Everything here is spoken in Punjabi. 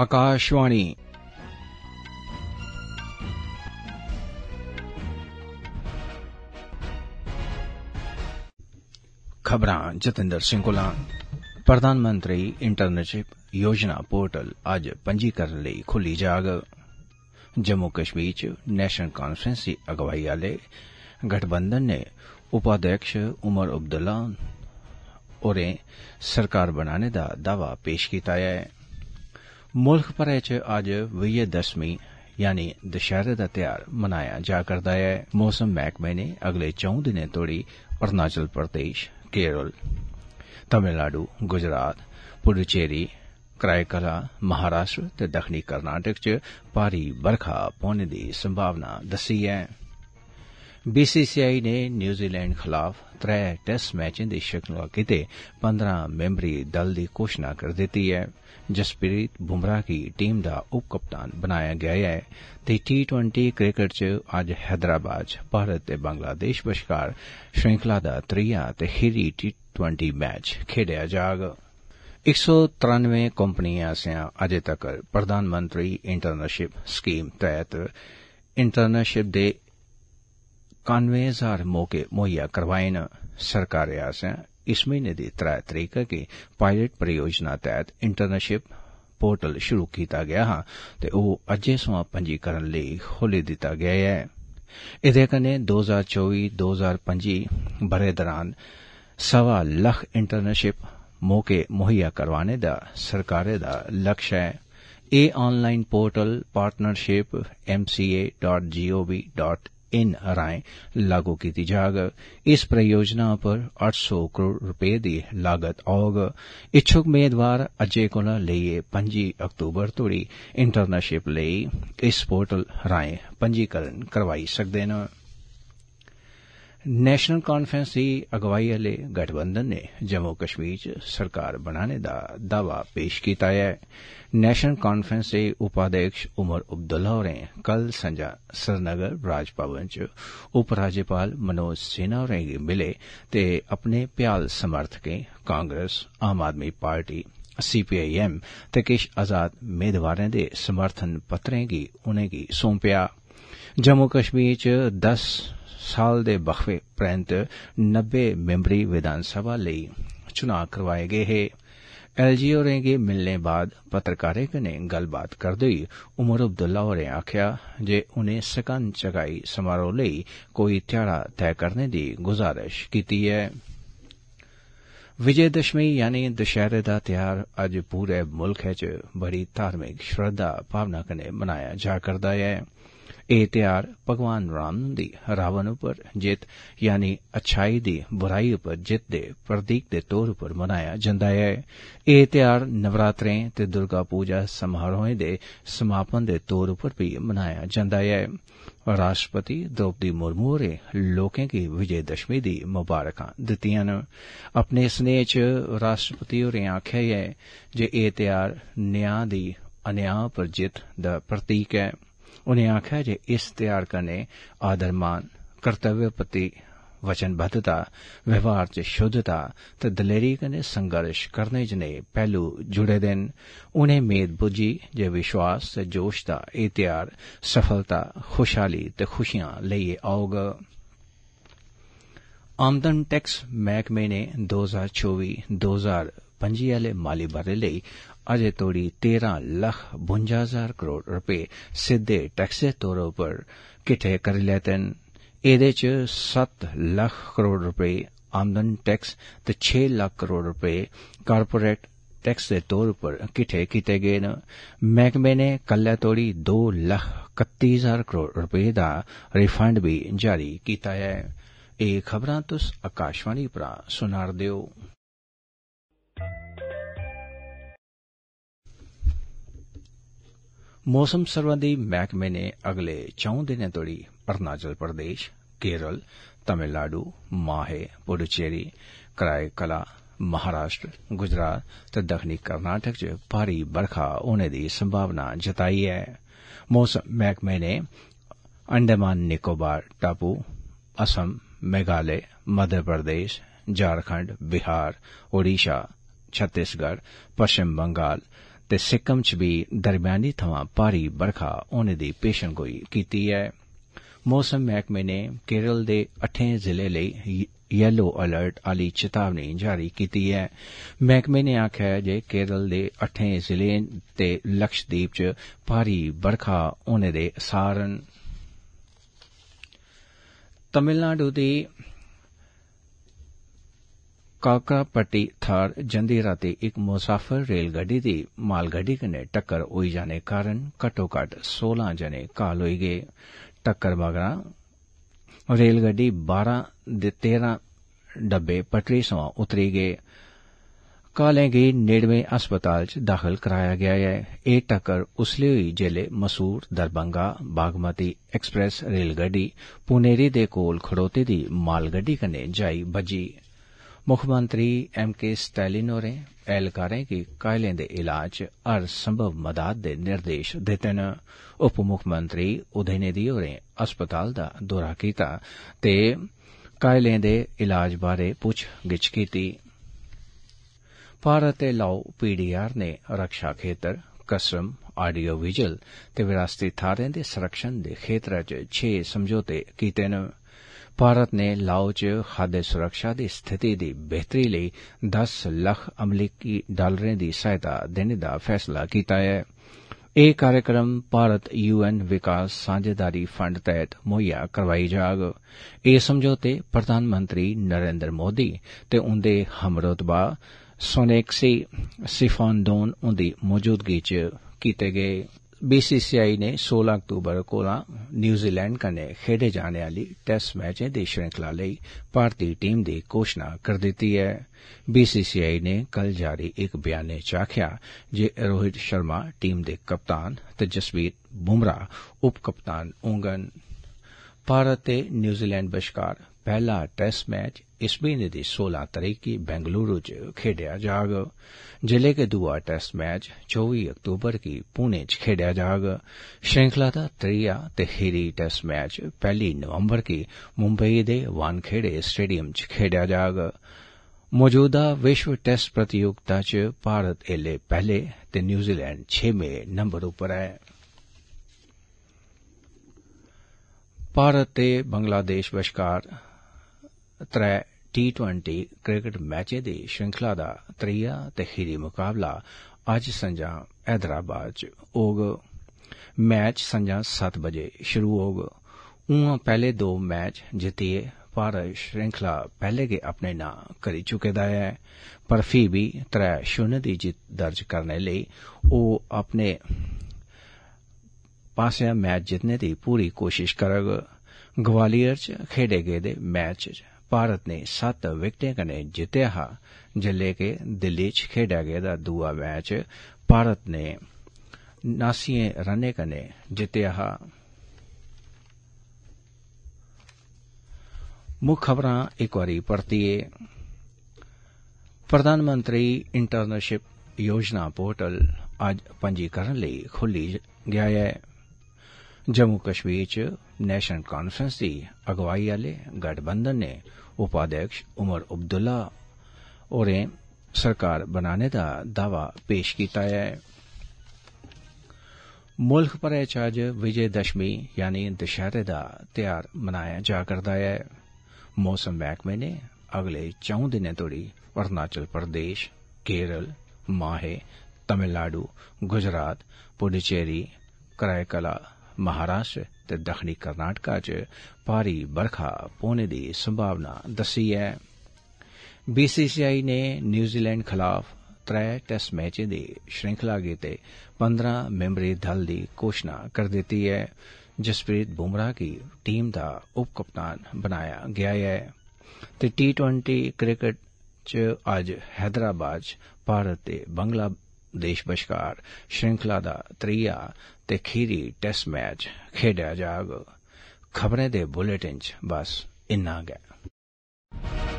आकाशवाणी खबर जतेंद्र सिंह प्रधानमंत्री इंटर्नशिप योजना पोर्टल अज्ज पंजीकरण लेई जाग जम्मू कश्मीर च नैशनल की दी अगुवाई आले गठबंधन ने उपाध्यक्ष उमर अब्दुल्ला सरकार बनाने दा दावा पेश किया है ਮੁਲਕ ਭਰੇ ਚ ਅੱਜ ਵਿਜੇ ਦਸ਼ਮੀ ਯਾਨੀ ਦੁਸ਼ਹਿਰੇ ਦਾ ਤਿਉਹਾਰ ਮਨਾਇਆ ਜਾ ਕਰਦਾ ਹੈ ਮੌਸਮ ਮਹਿਕਮੇ ਨੇ ਅਗਲੇ 4 ਦਿਨੇ ਤੋੜੀ ਅਰਨਾਚਲ ਪ੍ਰਦੇਸ਼ ਕੇਰਲ ਤਮਿਲਨਾਡੂ ਗੁਜਰਾਤ ਪੁਡੂਚੇਰੀ ਕਰਾਇਕਲਾ ਮਹਾਰਾਸ਼ਟਰ ਤੇ ਦੱਖਣੀ ਕਰਨਾਟਕ 'ਚ ਭਾਰੀ ਬਰਖਾ ਪੌਣੇ ਦੀ ਸੰਭਾਵਨਾ ਦੱਸੀ ਹੈ BCCI ਨੇ ਨਿਊਜ਼ੀਲੈਂਡ ਖਿਲਾਫ ਤਰੇ ਟੈਸਟ ਮੈਚ ਦੇ ਸ਼ਕਲਾਂ ਕਿਤੇ 15 ਮੈਂਬਰੀ ਦਲ ਦੀ ਘੋਸ਼ਣਾ ਕਰ ਦਿੱਤੀ ਹੈ ਜਸਪ੍ਰੀਤ ਬੁਮਰਾ ਕੀ ਟੀਮ ਦਾ ਉਪ ਕਪਤਾਨ ਬਣਾਇਆ ਗਿਆ ਹੈ ਤੇ T20 ਕ੍ਰਿਕਟ ਚ ਅੱਜ ਹైదరాబాద్ ਭਾਰਤ ਤੇ ਬੰਗਲਾਦੇਸ਼ ਵਿਚਕਾਰ ਸ਼੍ਰੇਂਖਲਾ ਦਾ ਤ੍ਰਿਆ ਤੇ ਹੀਰੀ T20 ਮੈਚ ਖੇਡਿਆ ਜਾਗ 193 ਕੰਪਨੀਆਂ ਸਿਆਂ ਅਜੇ ਤੱਕ ਪ੍ਰਧਾਨ ਮੰਤਰੀ ਇੰਟਰਨਸ਼ਿਪ ਸਕੀਮ ਤਹਿਤ ਇੰਟਰਨਸ਼ਿਪ ਦੇ कानवें हजार ਮੌਕੇ मुहैया करवाए न सरकार आसें इस महीने की त्रै तरीक कि पायलट परियोजना तहत इंटरनशिप ਪੋਰਟਲ ਸ਼ੁਰੂ ਕੀਤਾ ਗਿਆ ਹਾਂ ਤੇ ਉਹ ਅਜੇ ਸਵਾ ਪੰਜੀਕਰਨ ਲਈ ਖੋਲੇ ਦਿੱਤਾ ਗਿਆ ਹੈ ਇਹਦੇ ਕਨੇ 2024-2025 ਬਰੇ ਦੌਰਾਨ ਸਵਾ ਲੱਖ ਇੰਟਰਨਸ਼ਿਪ ਮੌਕੇ ਮੁਹੱਈਆ ਕਰਵਾਣੇ ਦਾ ਸਰਕਾਰੇ ਦਾ ਲਕਸ਼ ਹੈ ਇਹ ਆਨਲਾਈਨ ਪੋਰਟਲ ਪਾਰਟਨਰਸ਼ਿਪ mca.gov.in इन राय लागू की जाग इस परियोजना पर 800 सौ करोड़ रुपये की लागत औग इच्छुक मेदवार अजे कोला लेइयै पंजी अक्तूबर तोड़ी इंटर्नशिप लेई इस पोर्टल राय पंजीकरण करवाई सकते हैं नेशनल कांफ्रेंस दी अगुवाई आले गठबंधन नै जम्मू कश्मीर च सरकार बनाने दा दावा पेष कीता ऐ नेषनल कांफ्रेंस दे उपाध्यक्ष उमर उब्दुल्ला होरें कल संझा श्रीनगर राजभवन च उपराज्यपाल मनोज सिन्हा होरें गी मिले ते अपने भ्याल समर्थकें कांग्रेस आम आदमी पार्टी सीपीआईएम ते किष आजाद मेदवारें दे समर्थन पत्रें गी उनेंगी सौंपेआ जम्मू कष्मीर च दस ਸਾਲ ਦੇ ਬਖਵੇ ਪ੍ਰੰਤ 90 ਮੈਂਬਰੀ ਵਿਧਾਨ ਸਭਾ ਲਈ ਚੋਣਾਂ ਕਰਵਾਏ ਗਏ ਹੈ ਐਲਜੀ ਹੋਰੇ ਕੇ ਮਿਲਨੇ ਬਾਅਦ ਪੱਤਰਕਾਰੇ ਕਨੇ ਗੱਲਬਾਤ ਕਰਦੇ ਹੀ ਉਮਰ ਅਬਦੁੱਲਾ ਹੋਰੇ ਆਖਿਆ ਜੇ ਉਹਨੇ ਸਕੰਨ ਚਗਾਈ ਸਮਾਰੋਹ ਲਈ ਕੋਈ ਤਿਆਰਾ ਤੈਅ ਕਰਨੇ ਦੀ ਗੁਜ਼ਾਰਿਸ਼ ਕੀਤੀ ਹੈ ਵਿਜੇ ਦਸ਼ਮੀ ਯਾਨੀ ਦੁਸ਼ਹਿਰੇ ਦਾ ਤਿਹਾਰ ਅੱਜ ਪੂਰੇ ਮੁਲਕ ਵਿੱਚ ਬੜੀ ਧਾਰਮਿਕ ਸ਼ਰਧਾ ਭਾਵਨਾ ਕਨੇ ਮਨਾਇਆ ਜਾ ਕਰਦਾ ਹੈ ਇਹ ਤਿਆਰ ਭਗਵਾਨ ਰਾਮ ਦੀ ਰਾਵਣ ਉੱਪਰ ਜਿੱਤ ਯਾਨੀ ਅਛਾਈ ਦੀ ਬੁਰਾਈ ਉੱਪਰ ਜਿੱਤ ਦੇ ਪ੍ਰਤੀਕ ਦੇ ਤੌਰ ਉੱਪਰ ਮਨਾਇਆ ਜਾਂਦਾ ਹੈ ਇਹ ਤਿਆਰ ਨਵਰਾਤਰੇ ਤੇ ਦੁਰਗਾ ਪੂਜਾ ਸਮਾਰੋਹਾਂ ਦੇ ਸਮਾਪਨ ਦੇ ਤੌਰ ਉੱਪਰ ਵੀ ਮਨਾਇਆ ਜਾਂਦਾ ਹੈ ਰਾਸ਼ਟਰਪਤੀ द्रौपदी मुर्मू होरें लोकें गी विजयदशमी दी मबारकां दित्तियां न अपने स्नेह च राश्ट्रपति होरें आखेआ ਹੈ ਜੇ ਇਹ ध्यार ਨਿਆਂ ਦੀ ਅਨਿਆਂ पर ਜਿੱਤ ਦਾ ਪ੍ਰਤੀਕ ਹੈ ਉਨੇ ਆਖਿਆ ਜੇ ਇਸ ਤਿਆਰ ਕਰਨੇ ਆਦਰਮਾਨ ਕਰਤਵਯ ਪਤੀ ਵਚਨਬੱਧਤਾ ਵਿਵਹਾਰ ਚ ਸ਼ੁੱਧਤਾ ਤੇ ਦਲੇਰੀ ਕਨੇ ਸੰਘਰਸ਼ ਕਰਨੇ ਜਨੇ ਪਹਿਲੂ ਜੁੜੇ ਦਿਨ ਉਨੇ ਮੇਦ ਬੁਜੀ ਜੇ ਵਿਸ਼ਵਾਸ ਤੇ ਜੋਸ਼ ਦਾ ਇਹ ਤਿਆਰ ਸਫਲਤਾ ਖੁਸ਼ਹਾਲੀ ਤੇ ਖੁਸ਼ੀਆਂ ਲਈ ਆਉਗ ਆਮਦਨ ਟੈਕਸ ਮਹਿਕਮੇ ਨੇ 2024 2000 ಪಂಜಿಯಲೆ ಮಾಲಿ ಬರೆಲಿ अजे तोड़ी तेरह लाख बुंजा हजार करोड़ रपे सिद्धे टैक्से तौर पर किट्ठे करी लैते न एह्दे च सत्त लक्ख करोड़ रपे आमदन टैक्स ते छे लक्ख करोड़ रपे कारपोरेट टैक्स दे तौर पर किट्ठे कीते गे न मैह्कमे ने कल्लै तोड़ी दो लक्ख कत्ती हजार करोड़ रपे दा रिफंड बी जारी कीता ऐ एह् खबरां तुस आकाशवाणी परा सुना'रदे ओ मौसम सरबंधी महकमे ने अगले चौं दिन तोड़ी अरुणाचल प्रदेश केरल तमिलनाडु माहे पुडुचेरी करायकला महाराष्ट्र गुजरात तो दखनी कर्नाटक च भारी बरखा होने की संभावना जताई है मौसम महकमे ने अंडमान निकोबार टापू असम मेघालय मध्य प्रदेश झारखंड बिहार ओडिशा छत्तीसगढ़ पश्चिम बंगाल ਤੇ ਸਿੱਕਮ ਚ ਵੀ ਦਰਮਿਆਨੀ ਥਾਂ ਪਾਰੀ ਬਰਖਾ ਹੋਣ ਦੀ ਪੇਸ਼ੰਗੋਈ ਕੀਤੀ ਹੈ ਮੌਸਮ ਮਹਿਕਮੇ ਨੇ ਕੇਰਲ ਦੇ 8 ਜ਼ਿਲ੍ਹੇ ਲਈ ਯੈਲੋ ਅਲਰਟ ਵਾਲੀ ਚੇਤਾਵਨੀ ਜਾਰੀ ਕੀਤੀ ਹੈ ਮਹਿਕਮੇ ਨੇ ਆਖਿਆ ਜੇ ਕੇਰਲ ਦੇ 8 ਜ਼ਿਲ੍ਹੇ ਤੇ ਲਕਸ਼ਦੀਪ ਚ ਭਾਰੀ ਬਰਖਾ ਹੋਣ ਦੇ ਅਸਾਰਨ ਤਮਿਲਨਾਡੂ ਦੇ ਕਾਕਾ ਪੱਟੀ ਥਾਰ ਜੰਦੀ ਰਾਤੇ ਇੱਕ ਮੁਸਾਫਰ ਰੇਲ ਗੱਡੀ ਦੀ ਮਾਲ ਗੱਡੀ ਕਨੇ ਟੱਕਰ ਹੋਈ ਜਾਣੇ ਕਾਰਨ ਘਟੋ ਘਟ 16 ਜਨੇ ਕਾਲ ਹੋਈ ਗਏ ਟੱਕਰ ਬਗਰਾ ਰੇਲ ਗੱਡੀ 12 ਦੇ 13 ਡੱਬੇ ਪਟਰੀ ਸਵਾ ਉਤਰੀ ਗਏ ਕਾਲੇ ਗਏ ਨੇੜਵੇਂ ਹਸਪਤਾਲ ਚ ਦਾਖਲ ਕਰਾਇਆ ਗਿਆ ਹੈ ਇਹ ਟੱਕਰ ਉਸਲੇ ਹੋਈ ਜ਼ਿਲ੍ਹੇ ਮਸੂਰ ਦਰਬੰਗਾ ਬਾਗਮਤੀ ਐਕਸਪ੍ਰੈਸ ਰੇਲ ਗੱਡੀ ਪੁਨੇਰੀ ਦੇ ਕੋਲ ਖੜੋਤੇ ਦੀ ਮਾਲ ਗੱਡੀ ਕਨੇ ਜਾਈ ਬਜੀ ਮੁੱਖ ਮੰਤਰੀ ਐਮ ਕੇ ਸਟੈਲਿਨ ਹੋਰੇ ਐਲਕਾਰੇ ਕਿ ਕਾਇਲੇ ਦੇ ਇਲਾਜ ਅਰ ਸੰਭਵ ਮਦਦ ਦੇ ਨਿਰਦੇਸ਼ ਦਿੱਤੇ ਨੇ ਉਪ ਮੁੱਖ ਮੰਤਰੀ ਉਧੇਨੇਦੀ ਹੋਰੇ ਹਸਪਤਾਲ ਦਾ ਦੌਰਾ ਕੀਤਾ ਤੇ ਕਾਇਲੇ ਦੇ ਇਲਾਜ ਬਾਰੇ ਪੁੱਛ ਗਿੱਛ ਕੀਤੀ ਭਾਰਤ ਦੇ ਲਾਓ ਪੀਡੀਆਰ ਨੇ ਰੱਖਿਆ ਖੇਤਰ ਕਸਮ ਆਡੀਓ ਵਿਜਲ ਤੇ ਵਿਰਾਸਤੀ ਥਾਰੇ ਦੇ ਸੁਰੱਖਣ ਦੇ ਖੇਤਰ ਚ 6 ਸਮਝੌਤੇ ਕੀਤੇ ਨੇ ਭਾਰਤ ਨੇ ਲਾਓ 'ਚ ਖਾਦ ਸੁਰੱਖਿਆ ਦੀ ਸਥਿਤੀ ਦੀ ਬਿਹਤਰੀ ਲਈ 10 ਲੱਖ ਅਮਰੀਕੀ ਡਾਲਰਾਂ ਦੀ ਸਹਾਇਤਾ ਦੇਣ ਦਾ ਫੈਸਲਾ ਕੀਤਾ ਹੈ। ਇਹ ਕਾਰਜਕ੍ਰਮ ਭਾਰਤ ਯੂਐਨ ਵਿਕਾਸ ਸਾਂਝੇਦਾਰੀ ਫੰਡ ਤਹਿਤ ਮੁਹੱਈਆ ਕਰਵਾਈ ਜਾਗ ਇਹ ਸਮਝੌਤੇ ਪ੍ਰਧਾਨ ਮੰਤਰੀ ਨਰਿੰਦਰ ਮੋਦੀ ਤੇ ਉਹਦੇ ਹਮਰਤਬਾ ਸੋਨੇਕਸੀ ਸਿਫਾਨਡੋਨ ਉਹਦੀ ਮੌਜੂਦਗੀ 'ਚ ਕੀਤੇ ਗਏ बीसीसीआई ने 16 अक्तूबर कोला न्यूजीलैंड कन्नै खेडे जाने आली टेस्ट मैचें दी श्रृंखला लेई भारती टीम दी घोषणा करी दित्ती ऐ बीसीसीआई नै कल जारी इक ब्यानै च आखेआ जे रोहित शर्मा टीम दे कप्तान ते जसप्रीत बुमराह उप कप्तान होङन भारत ते न्यूजीलैंड बश्कार पैहला टेस्ट मैच इस महीने की सोलह तरीक गी बेंगलुरू च खेडया जाग जिले के दुआ टेस्ट मैच चौबी अक्तूबर गी पुणे च खेडया जाग श्रृंखला का त्रीया ते टेस्ट मैच पहली नवंबर गी मुंबई के वानखेड़े स्टेडियम च खेडया जाग मौजूदा विश्व टेस्ट प्रतियोगिता च भारत एले पहले ते न्यूजीलैंड छेवे नंबर उपर ऐ भारत ते बंगलादेश बश्कार त्रै ਟੀ20 ਕ੍ਰਿਕਟ ਮੈਚੇ ਦੀ ਸ਼ਿੰਖਲਾ ਦਾ ਤ੍ਰਿਆ ਤੇ ਤਹਿਰੀ ਮੁਕਾਬਲਾ ਅੱਜ ਸੰਜਾ ਹైదరాబాద్ ਚ ਹੋਗ ਮੈਚ ਸੰਜਾ 7 ਵਜੇ ਸ਼ੁਰੂ ਹੋਗ ਉਹਾਂ ਪਹਿਲੇ ਦੋ ਮੈਚ ਜਿੱਤੇ ਪਰ ਸ਼ਿੰਖਲਾ ਪਹਿਲੇ ਕੇ ਆਪਣੇ ਨਾਂ ਕਰੀ ਚੁਕੇ ਦਾ ਹੈ ਪਰ ਫੀ ਵੀ 3 ਸ਼ੁਨ ਦੀ ਜਿੱਤ ਦਰਜ ਕਰਨ ਲਈ ਉਹ ਆਪਣੇ ਪਾਸੇ ਮੈਚ ਜਿੱਤਨੇ ਦੀ ਪੂਰੀ ਕੋਸ਼ਿਸ਼ ਕਰਗ ਗਵਾਲੀਅਰ ਚ ਖੇਡੇ ਗਏ ਦੇ ਮੈਚ ਚ ਭਾਰਤ ਨੇ 7 ਵਿਕਟਾਂ ਕਨੇ ਜਿੱਤਿਆ ਹਾ ਜਿੱਲੇ ਕੇ ਦਿੱਲੀ 'ਚ ਖੇਡਿਆ ਗਿਆ ਦਾ ਦੂਆ ਮੈਚ ਭਾਰਤ ਨੇ 89 ਰਨ ਕਨੇ ਜਿੱਤਿਆ ਹਾ ਮੁੱਖ ਖਬਰਾਂ ਇੱਕ ਵਾਰੀ ਪੜਤੀਏ ਪ੍ਰਧਾਨ ਮੰਤਰੀ ਇੰਟਰਨਸ਼ਿਪ ਯੋਜਨਾ ਪੋਰਟਲ ਅੱਜ ਪੰਜੀਕਰਨ ਲਈ ਖੁੱਲੀ ਗਿਆ ਹੈ ਜੰਮੂ ਕਸ਼ਮੀਰ ਚ ਨੈਸ਼ਨਲ ਕਾਨਫਰੰਸ ਦੀ ਅਗਵਾਈ ਵਾਲੇ ਗਠਬੰਧਨ ਨੇ उपाध्यक्ष उमर अब्दुल्ला होरें सरकार बनाने दा दावा पेश कीता ऐ मुल्ख भरै च विजय विजयदशमी यानी दशहरे दा त्यौहार मनाया जा करदा ऐ मौसम महकमे ने अगले चौं दिनें तोड़ी अरुणाचल प्रदेश केरल माहे तमिलनाडु गुजरात पुडुचेरी करायकला महाराष्ट्र ਤੇ ਦੱਖਣੀ ਕਰਨਾਟਕਾ 'ਚ ਭਾਰੀ ਬਰਖਾ ਪੋਣੇ ਦੀ ਸੰਭਾਵਨਾ ਦੱਸੀ ਹੈ ਬੀਸੀਸੀਆਈ ਨੇ ਨਿਊਜ਼ੀਲੈਂਡ ਖਿਲਾਫ ਤਰੇ ਟੈਸਟ ਮੈਚਾਂ ਦੀ ਸ਼੍ਰਿੰਖਲਾ ਤੇ 15 ਮੈਂਬਰੀ ਦਲ ਦੀ ਘੋਸ਼ਣਾ ਕਰ ਦਿੱਤੀ ਹੈ ਜਸਪ੍ਰੀਤ ਬੁਮਰਾਹ ਕੀ ਟੀਮ ਦਾ ਉਪ ਕਪਤਾਨ ਬਣਾਇਆ ਗਿਆ ਹੈ ਤੇ ਟੀ20 ਕ੍ਰਿਕਟ ਚ ਅੱਜ ਹైదరాబాద్ ਭਾਰਤ ਤੇ ਬੰਗਲਾ ਦੇਸ਼ ਵਿਚਕਾਰ ਸ਼੍ਰृंखला ਦਾ ਤ੍ਰਿਆ ਤੇ ਖੀਰੀ ਟੈਸਟ ਮੈਚ ਖੇਡਿਆ ਜਾਗ ਖਬਰੇ ਦੇ ਬੁਲੇਟਿਨ 'ਚ ਬਸ ਇੰਨਾ ਗਿਆ